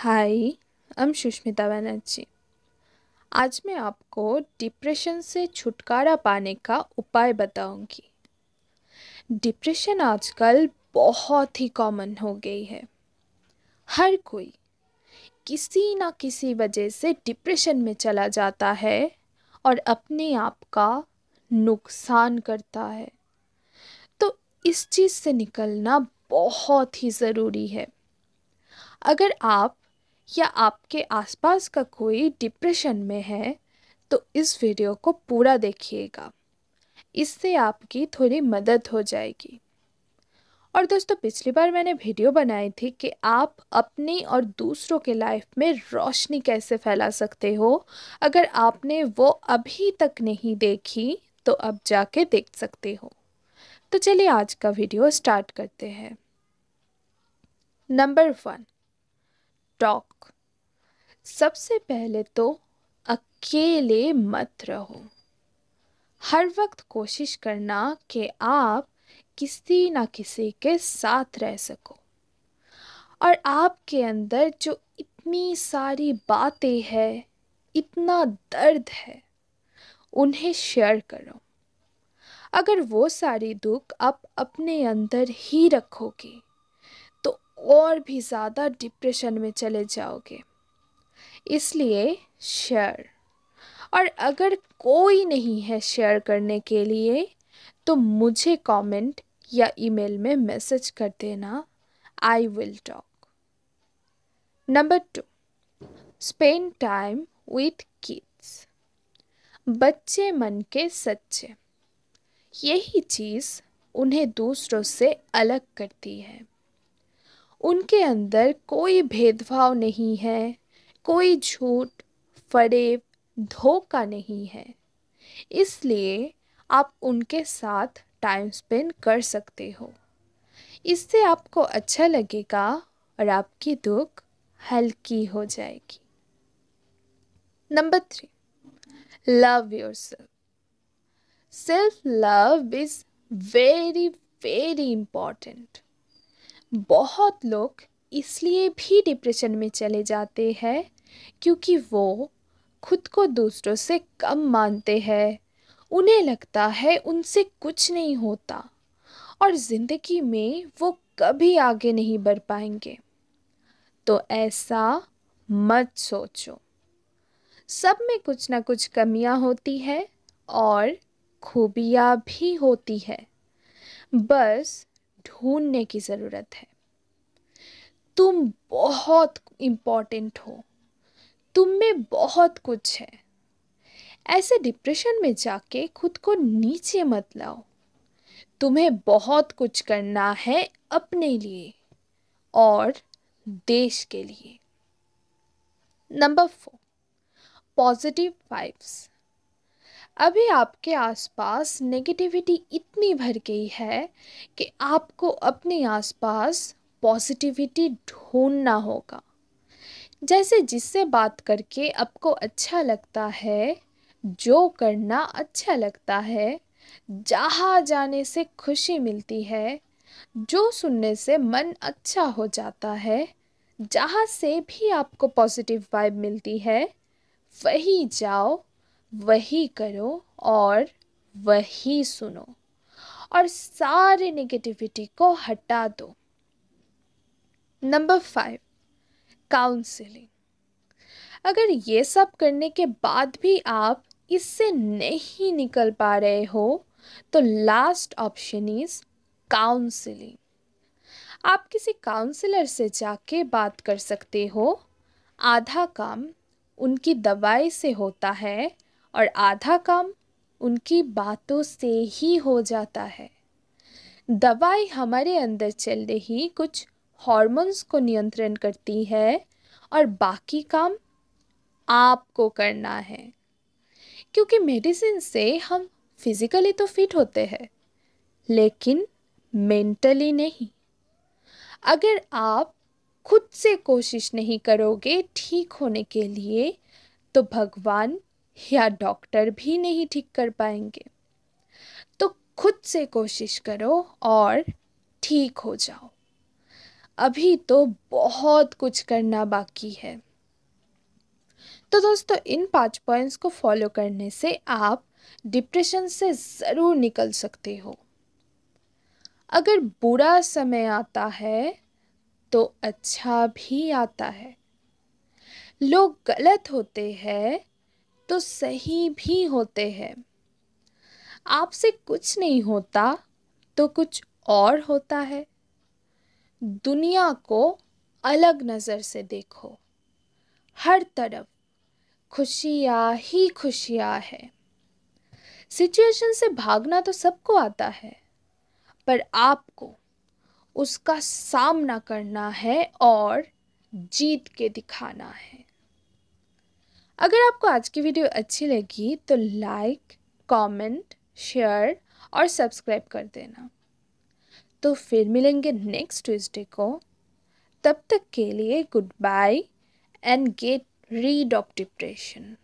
हाय हम सुष्मिता बनर्जी आज मैं आपको डिप्रेशन से छुटकारा पाने का उपाय बताऊंगी डिप्रेशन आजकल बहुत ही कॉमन हो गई है हर कोई किसी ना किसी वजह से डिप्रेशन में चला जाता है और अपने आप का नुकसान करता है तो इस चीज़ से निकलना बहुत ही ज़रूरी है अगर आप या आपके आसपास का कोई डिप्रेशन में है तो इस वीडियो को पूरा देखिएगा इससे आपकी थोड़ी मदद हो जाएगी और दोस्तों पिछली बार मैंने वीडियो बनाई थी कि आप अपनी और दूसरों के लाइफ में रोशनी कैसे फैला सकते हो अगर आपने वो अभी तक नहीं देखी तो अब जाके देख सकते हो तो चलिए आज का वीडियो स्टार्ट करते हैं नंबर वन टॉक सबसे पहले तो अकेले मत रहो हर वक्त कोशिश करना कि आप किसी ना किसी के साथ रह सको और आपके अंदर जो इतनी सारी बातें है इतना दर्द है उन्हें शेयर करो अगर वो सारी दुख आप अपने अंदर ही रखोगे और भी ज़्यादा डिप्रेशन में चले जाओगे इसलिए शेयर और अगर कोई नहीं है शेयर करने के लिए तो मुझे कमेंट या ईमेल में मैसेज कर देना I will talk number two spend time with kids बच्चे मन के सच्चे यही चीज़ उन्हें दूसरों से अलग करती है उनके अंदर कोई भेदभाव नहीं है कोई झूठ फरेब धोखा नहीं है इसलिए आप उनके साथ टाइम स्पेंड कर सकते हो इससे आपको अच्छा लगेगा और आपकी दुख हल्की हो जाएगी number three love yourself self love is very very important बहुत लोग इसलिए भी डिप्रेशन में चले जाते हैं क्योंकि वो खुद को दूसरों से कम मानते हैं उन्हें लगता है उनसे कुछ नहीं होता और ज़िंदगी में वो कभी आगे नहीं बढ़ पाएंगे तो ऐसा मत सोचो सब में कुछ ना कुछ कमियां होती है और खूबियां भी होती है बस ढूंढने की ज़रूरत है तुम बहुत इम्पॉर्टेंट हो तुम में बहुत कुछ है ऐसे डिप्रेशन में जाके खुद को नीचे मत लाओ तुम्हें बहुत कुछ करना है अपने लिए और देश के लिए नंबर फोर पॉजिटिव वाइब्स अभी आपके आसपास नेगेटिविटी इतनी भर गई है कि आपको अपने आसपास पॉजिटिविटी ढूंढना होगा जैसे जिससे बात करके आपको अच्छा लगता है जो करना अच्छा लगता है जहाँ जाने से खुशी मिलती है जो सुनने से मन अच्छा हो जाता है जहाँ से भी आपको पॉजिटिव वाइब मिलती है वही जाओ वही करो और वही सुनो और सारे नेगेटिविटी को हटा दो नंबर फाइव काउंसलिंग अगर ये सब करने के बाद भी आप इससे नहीं निकल पा रहे हो तो लास्ट ऑप्शन इज काउंसलिंग आप किसी काउंसलर से जाके बात कर सकते हो आधा काम उनकी दवाई से होता है और आधा काम उनकी बातों से ही हो जाता है दवाई हमारे अंदर चल रही कुछ हॉर्मोन्स को नियंत्रण करती है और बाकी काम आपको करना है क्योंकि मेडिसिन से हम फिज़िकली तो फिट होते हैं लेकिन मेंटली नहीं अगर आप खुद से कोशिश नहीं करोगे ठीक होने के लिए तो भगवान या डॉक्टर भी नहीं ठीक कर पाएंगे तो खुद से कोशिश करो और ठीक हो जाओ अभी तो बहुत कुछ करना बाकी है तो दोस्तों इन पांच पॉइंट्स को फॉलो करने से आप डिप्रेशन से ज़रूर निकल सकते हो अगर बुरा समय आता है तो अच्छा भी आता है लोग गलत होते हैं तो सही भी होते हैं आपसे कुछ नहीं होता तो कुछ और होता है दुनिया को अलग नज़र से देखो हर तरफ खुशियाँ ही खुशियाँ है सिचुएशन से भागना तो सबको आता है पर आपको उसका सामना करना है और जीत के दिखाना है अगर आपको आज की वीडियो अच्छी लगी तो लाइक कमेंट, शेयर और सब्सक्राइब कर देना तो फिर मिलेंगे नेक्स्ट ट्यूसडे को तब तक के लिए goodbye and get rid of depression